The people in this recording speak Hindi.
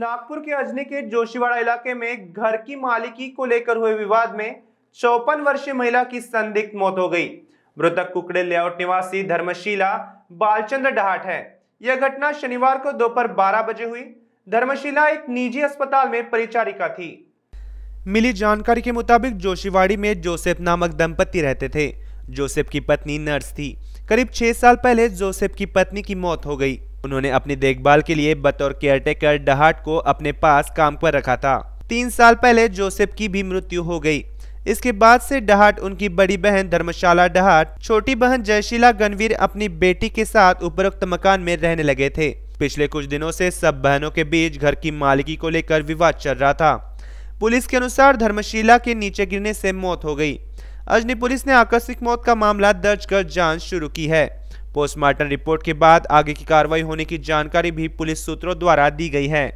नागपुर के अजनी के जोशीवाड़ा इलाके में घर की मालिकी को लेकर हुए विवाद में चौपन वर्षीय महिला की संदिग्ध मौत हो गई मृतक कुकड़े लेआउट निवासी धर्मशीला बालचंद्र डहाट है यह घटना शनिवार को दोपहर बारह बजे हुई धर्मशीला एक निजी अस्पताल में परिचारिका थी मिली जानकारी के मुताबिक जोशीवाड़ी में जोसेफ नामक दंपति रहते थे जोसेफ की पत्नी नर्स थी करीब छह साल पहले जोसेफ की पत्नी की मौत हो गई उन्होंने अपनी देखभाल के लिए बतौर केयरटेकर डहाट को अपने पास काम पर रखा था तीन साल पहले जोसेफ की भी मृत्यु हो गई इसके बाद से डहाट उनकी बड़ी बहन धर्मशाला डहाट छोटी बहन जयशीला गणवीर अपनी बेटी के साथ उपरोक्त मकान में रहने लगे थे पिछले कुछ दिनों से सब बहनों के बीच घर की मालिकी को लेकर विवाद चल रहा था पुलिस के अनुसार धर्मशीला के नीचे गिरने से मौत हो गई अजनी पुलिस ने आकस्मिक मौत का मामला दर्ज कर जांच शुरू की है पोस्टमार्टम रिपोर्ट के बाद आगे की कार्रवाई होने की जानकारी भी पुलिस सूत्रों द्वारा दी गई है